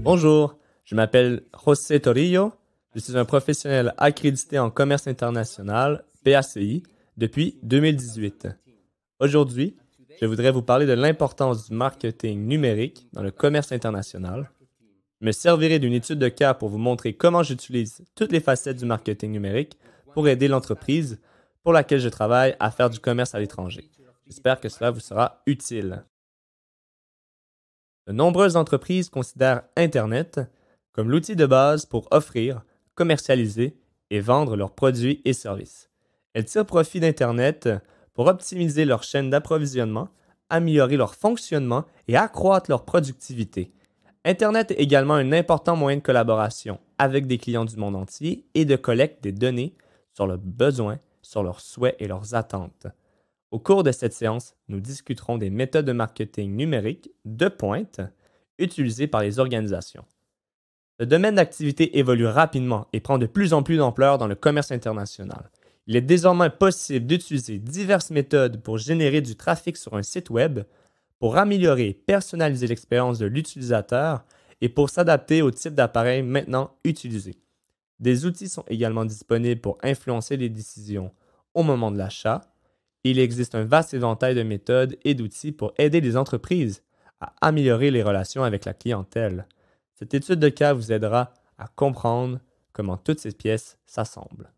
Bonjour, je m'appelle José Torillo. Je suis un professionnel accrédité en commerce international, PACI, depuis 2018. Aujourd'hui, je voudrais vous parler de l'importance du marketing numérique dans le commerce international. Je me servirai d'une étude de cas pour vous montrer comment j'utilise toutes les facettes du marketing numérique pour aider l'entreprise pour laquelle je travaille à faire du commerce à l'étranger. J'espère que cela vous sera utile de nombreuses entreprises considèrent Internet comme l'outil de base pour offrir, commercialiser et vendre leurs produits et services. Elles tirent profit d'Internet pour optimiser leur chaîne d'approvisionnement, améliorer leur fonctionnement et accroître leur productivité. Internet est également un important moyen de collaboration avec des clients du monde entier et de collecte des données sur leurs besoins, sur leurs souhaits et leurs attentes. Au cours de cette séance, nous discuterons des méthodes de marketing numérique de pointe utilisées par les organisations. Le domaine d'activité évolue rapidement et prend de plus en plus d'ampleur dans le commerce international. Il est désormais possible d'utiliser diverses méthodes pour générer du trafic sur un site Web, pour améliorer et personnaliser l'expérience de l'utilisateur et pour s'adapter au type d'appareil maintenant utilisé. Des outils sont également disponibles pour influencer les décisions au moment de l'achat, il existe un vaste éventail de méthodes et d'outils pour aider les entreprises à améliorer les relations avec la clientèle. Cette étude de cas vous aidera à comprendre comment toutes ces pièces s'assemblent.